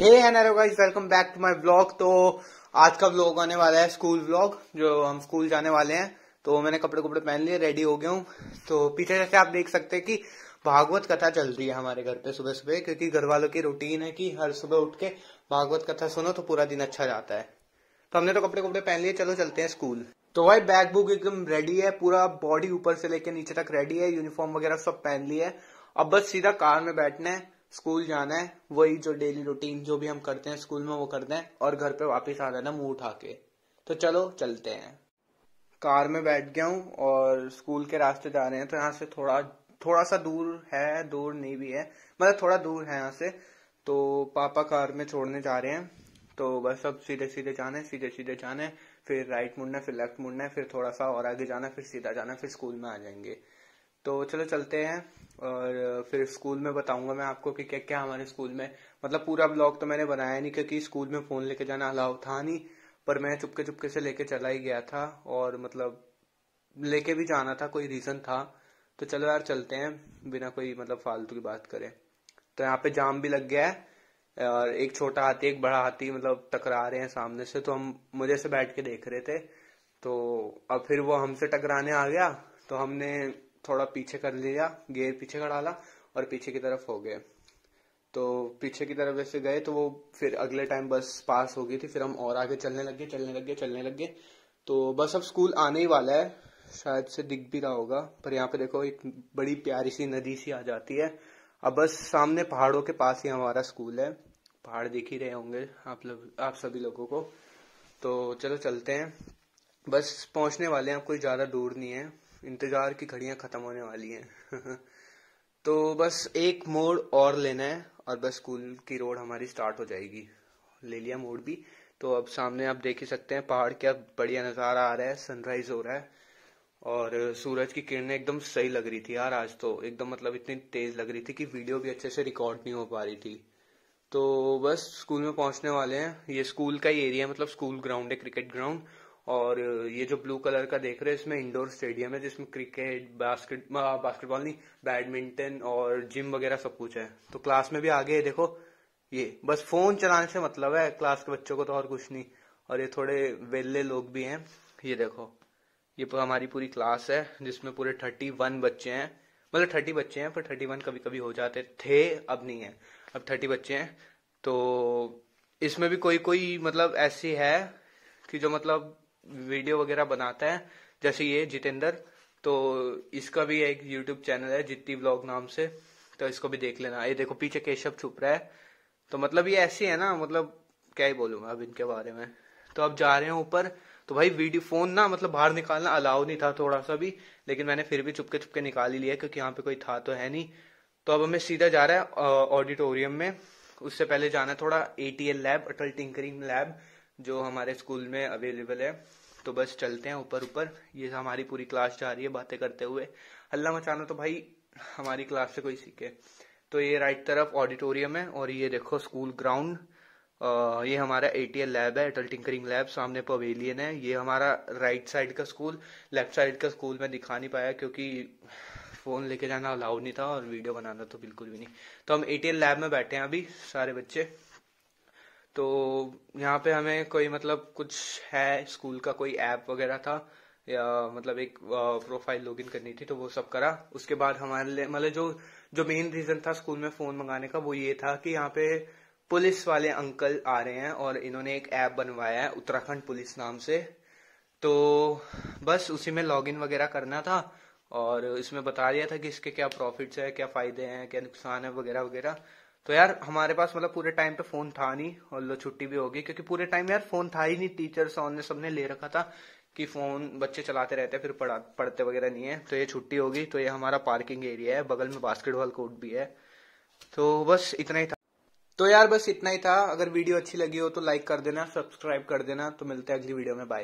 hey guys welcome back to my blog तो आज का ब्लॉग आने वाला है स्कूल ब्लॉग जो हम स्कूल जाने वाले हैं तो मैंने कपड़े कपड़े पहन लिए रेडी हो गया हूँ तो पीछे जैसे आप देख सकते हैं कि भागवत कथा चल रही है हमारे घर पे सुबह सुबह क्योंकि घर वालों की रूटीन है कि हर सुबह उठ के भागवत कथा सुनो तो पूरा दिन अच्छा जाता है तो हमने तो कपड़े कपड़े पहन लिए चलो चलते हैं स्कूल तो भाई बैग बुक एकदम रेडी है पूरा बॉडी ऊपर से लेके नीचे तक रेडी है यूनिफॉर्म वगैरह सब पहन लिया है अब बस सीधा कार में बैठना है स्कूल जाना है वही जो डेली रूटीन जो भी हम करते हैं स्कूल में वो करते हैं और घर पे वापस आ जाना मुंह उठा के तो चलो चलते हैं कार में बैठ गया हूँ और स्कूल के रास्ते जा रहे हैं तो यहाँ से थोड़ा थोड़ा सा दूर है दूर नहीं भी है मतलब थोड़ा दूर है यहाँ से तो पापा कार में छोड़ने जा रहे हैं तो बस अब सीधे सीधे जाना है सीधे सीधे जाना है फिर राइट मुड़ना है फिर लेफ्ट मुड़ना है फिर थोड़ा सा और आगे जाना है फिर सीधा जाना है फिर स्कूल में आ जाएंगे तो चलो चलते हैं और फिर स्कूल में बताऊंगा मैं आपको कि क्या क्या हमारे स्कूल में मतलब पूरा ब्लॉग तो मैंने बनाया नहीं क्योंकि स्कूल में फोन लेके जाना अलाउ था नहीं पर मैं चुपके चुपके से लेके चला ही गया था और मतलब लेके भी जाना था कोई रीजन था तो चलो यार चलते हैं बिना कोई मतलब फालतू की बात करें तो यहाँ पे जाम भी लग गया है और एक छोटा हाथी एक बड़ा हाथी मतलब टकरा रहे हैं सामने से तो हम मुझे से बैठ के देख रहे थे तो अब फिर वो हमसे टकराने आ गया तो हमने थोड़ा पीछे कर लिया गेयर पीछे का डाला और पीछे की तरफ हो गए तो पीछे की तरफ जैसे गए तो वो फिर अगले टाइम बस पास हो गई थी फिर हम और आगे चलने लग गए चलने लग गए चलने लग गए तो बस अब स्कूल आने ही वाला है शायद से दिख भी रहा होगा पर यहाँ पे देखो एक बड़ी प्यारी सी नदी सी आ जाती है अब बस सामने पहाड़ों के पास ही हमारा स्कूल है पहाड़ दिख ही रहे होंगे आप लोग आप सभी लोगों को तो चलो चलते हैं बस पहुंचने वाले हैं कोई ज़्यादा दूर नहीं है इंतजार की घड़ियां खत्म होने वाली हैं तो बस एक मोड़ और लेना है और बस स्कूल की रोड हमारी स्टार्ट हो जाएगी ले लिया मोड़ भी तो अब सामने आप देख ही सकते हैं पहाड़ क्या बढ़िया नज़ारा आ रहा है सनराइज हो रहा है और सूरज की किरणें एकदम सही लग रही थी यार आज तो एकदम मतलब इतनी तेज लग रही थी कि वीडियो भी अच्छे से रिकॉर्ड नहीं हो पा रही थी तो बस स्कूल में पहुंचने वाले हैं ये स्कूल का ही एरिया मतलब स्कूल ग्राउंड है क्रिकेट ग्राउंड और ये जो ब्लू कलर का देख रहे हैं इसमें इंडोर स्टेडियम है जिसमें क्रिकेट बास्केट बास्केटबॉल नहीं बैडमिंटन और जिम वगैरह सब कुछ है तो क्लास में भी आगे देखो ये बस फोन चलाने से मतलब है क्लास के बच्चों को तो और कुछ नहीं और ये थोड़े वेल्ले लोग भी हैं ये देखो ये हमारी पूरी क्लास है जिसमें पूरे थर्टी वन बच्चे हैं मतलब थर्टी बच्चे हैं पर थर्टी वन कभी कभी हो जाते थे अब नहीं है अब थर्टी बच्चे हैं तो इसमें भी कोई कोई मतलब ऐसी है कि जो मतलब वीडियो वगैरह बनाता है जैसे ये जितेंद्र तो इसका भी एक यूट्यूब चैनल है जित्ती ब्लॉग नाम से तो इसको भी देख लेना ये देखो पीछे केशव छुप रहा है तो मतलब ये ऐसे है ना मतलब क्या ही बोलूँ अब इनके बारे में तो अब जा रहे हैं ऊपर तो भाई वीडियो फोन ना मतलब बाहर निकालना अलाउ नहीं था थोड़ा सा भी लेकिन मैंने फिर भी चुपके चुपके निकाल ही लिया क्योंकि यहाँ पे कोई था तो है नहीं तो अब हमें सीधा जा रहा है ऑडिटोरियम में उससे पहले जाना है थोड़ा ATL lab Atal tinkering lab जो हमारे स्कूल में अवेलेबल है तो बस चलते हैं ऊपर ऊपर ये हमारी पूरी क्लास जा रही है बातें करते हुए हल्ला मचाना तो भाई हमारी क्लास से कोई सीखे तो ये राइट तरफ ऑडिटोरियम है और ये देखो स्कूल ग्राउंड ये हमारा एटीएल लैब है अटल टिंकरिंग लैब सामने पवेलियन है ये हमारा राइट साइड का स्कूल लेफ्ट साइड का स्कूल मैं दिखा नहीं पाया क्योंकि फोन लेके जाना अलाउड नहीं था और वीडियो बनाना तो बिल्कुल भी नहीं तो हम एटीएल लैब में बैठे हैं अभी सारे बच्चे तो यहाँ पे हमें कोई मतलब कुछ है स्कूल का कोई ऐप वगैरह था या मतलब एक प्रोफाइल लॉगिन करनी थी तो वो सब करा उसके बाद हमारे लिए मतलब जो जो मेन रीजन था स्कूल में फोन मंगाने का वो ये था कि यहाँ पे पुलिस वाले अंकल आ रहे हैं और इन्होंने एक ऐप बनवाया है उत्तराखंड पुलिस नाम से तो बस उसी में लॉगिन वगैरह करना था और इसमें बता दिया था कि इसके क्या प्रॉफिट्स है क्या फायदे हैं क्या नुकसान है वगैरह वगैरह तो यार हमारे पास मतलब पूरे टाइम पे फोन था नहीं और लो छुट्टी भी होगी क्योंकि पूरे टाइम यार फोन था ही नहीं टीचर्स ने सबने ले रखा था कि फोन बच्चे चलाते रहते हैं फिर पढ़ा पढ़ते वगैरह नहीं है तो ये छुट्टी होगी तो ये हमारा पार्किंग एरिया है बगल में बास्केटबॉल कोर्ट भी है तो बस इतना ही था तो यार बस इतना ही था अगर वीडियो अच्छी लगी हो तो लाइक कर देना सब्सक्राइब कर देना तो मिलते हैं अगली वीडियो में बाय